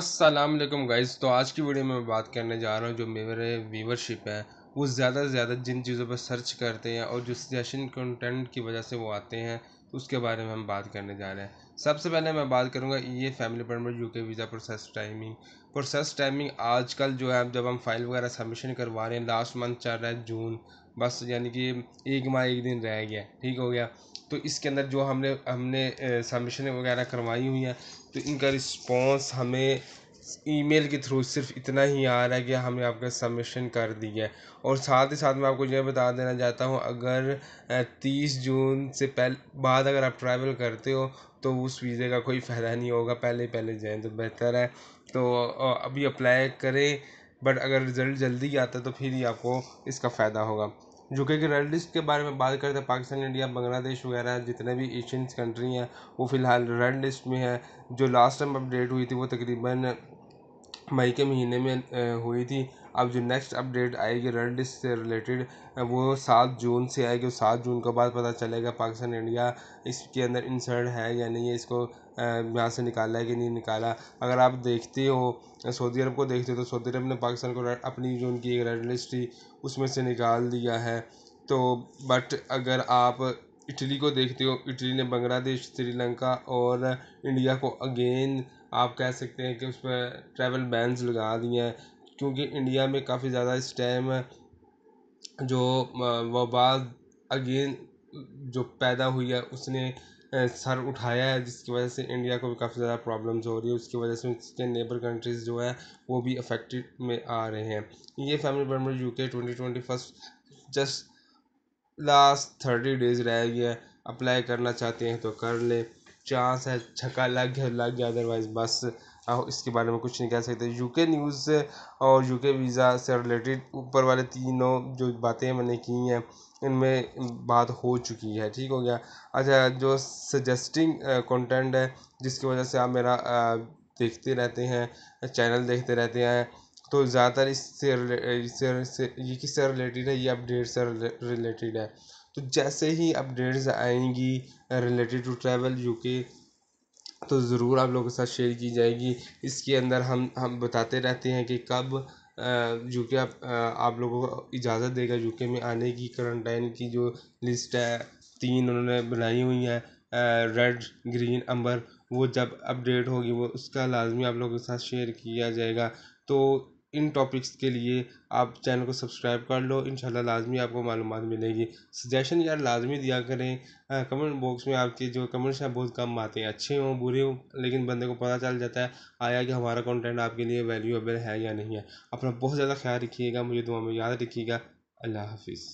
Aslam guys तो आज की वीडियो में मैं बात करने जा रहा हूँ जो मेरे व्यूवरशिप है वो ज़्यादा से ज़्यादा जिन चीज़ों पर सर्च करते हैं और जो सजेशन कंटेंट की वजह से वो आते हैं तो उसके बारे में हम बात करने जा रहे हैं सबसे पहले मैं बात करूँगा ये family permit UK visa process timing process timing आजकल जो है जब हम फाइल वगैरह सबमिशन करवा रहे हैं लास्ट मंथ चल रहा है जून बस यानी कि एक माह एक दिन रह गया ठीक हो गया तो इसके अंदर जो हमने हमने सबमिशन वगैरह करवाई हुई हैं तो इनका रिस्पांस हमें ईमेल के थ्रू सिर्फ इतना ही आ रहा है कि हमने आपका सबमिशन कर दिया है और साथ ही साथ मैं आपको यह बता देना चाहता हूँ अगर तीस जून से पहले बाद अगर आप ट्रैवल करते हो तो उस वीज़े का कोई फ़ायदा नहीं होगा पहले पहले जाएँ तो बेहतर है तो अभी अप्लाई करें बट अगर रिज़ल्ट जल्दी आता है तो फिर ही आपको इसका फ़ायदा होगा जो कि रेड के बारे में बात करते हैं तो पाकिस्तान इंडिया बांग्लादेश वगैरह जितने भी एशियन कंट्री हैं वो फ़िलहाल रेड लिस्ट में है जो लास्ट टाइम अपडेट हुई थी वो तकरीबन मई के महीने में हुई थी अब जो नेक्स्ट अपडेट आएगी रणनीति से रिलेटेड वो सात जून से आएगी और सात जून के बाद पता चलेगा पाकिस्तान इंडिया इसके अंदर इंसर्ट है या नहीं है इसको यहाँ से निकाला है कि नहीं निकाला अगर आप देखते हो सऊदी अरब को देखते हो तो सऊदी अरब ने पाकिस्तान को अपनी जो उनकी एक रेड लिस्ट थी उसमें से निकाल दिया है तो बट अगर आप इटली को देखते हो इटली ने बांग्लादेश श्रीलंका और इंडिया को अगेन आप कह सकते हैं कि उस पर ट्रैवल बैंस लगा दिए हैं क्योंकि इंडिया में काफ़ी ज़्यादा इस टाइम जो वबाद अगेन जो पैदा हुई है उसने सर उठाया है जिसकी वजह से इंडिया को भी काफ़ी ज़्यादा प्रॉब्लम्स हो रही है उसकी वजह से उसके नेबर कंट्रीज़ जो है वो भी अफेक्टेड में आ रहे हैं ये family member U K twenty twenty first just last thirty days रह गया अप्लाई करना चाहते हैं तो कर ले चांस है छक्का लग गया लग गया अदरवाइज बस इसके बारे में कुछ नहीं कह सकते यू के न्यूज़ से और यू के वीज़ा से रिलेटेड ऊपर वाले तीनों जो बातें मैंने की हैं इनमें बात हो चुकी है ठीक हो गया अच्छा जो सजेस्टिंग कंटेंट है जिसकी वजह से आप मेरा देखते रहते हैं चैनल देखते रहते हैं तो ज़्यादातर इससे इससे ये किससे रिलेटेड है ये अपडेट से रिलेटेड है तो जैसे ही अपडेट्स आएंगी रिलेटेड टू ट्रैवल यूके तो ज़रूर आप लोगों के साथ शेयर की जाएगी इसके अंदर हम हम बताते रहते हैं कि कब जो कि आप आप लोगों को इजाज़त देगा यू के में आने की क्वारंटाइन की जो लिस्ट है तीन उन्होंने बनाई हुई हैं रेड ग्रीन अंबर वो जब अपडेट होगी वो उसका लाजमी आप लोगों के साथ शेयर किया जाएगा तो इन टॉपिक्स के लिए आप चैनल को सब्सक्राइब कर लो शाला लाजमी आपको मालूम मिलेगी सजेशन यार लाजमी दिया करें कमेंट बॉक्स में आपके जो कमेंट्स हैं बहुत कम आते हैं अच्छे हों बुरे हों लेकिन बंदे को पता चल जाता है आया कि हमारा कंटेंट आपके लिए वैल्यूएबल है या नहीं है अपना बहुत ज़्यादा ख्याल रखिएगा मुझे दुआ में याद रखिएगा अल्लाह हाफिज़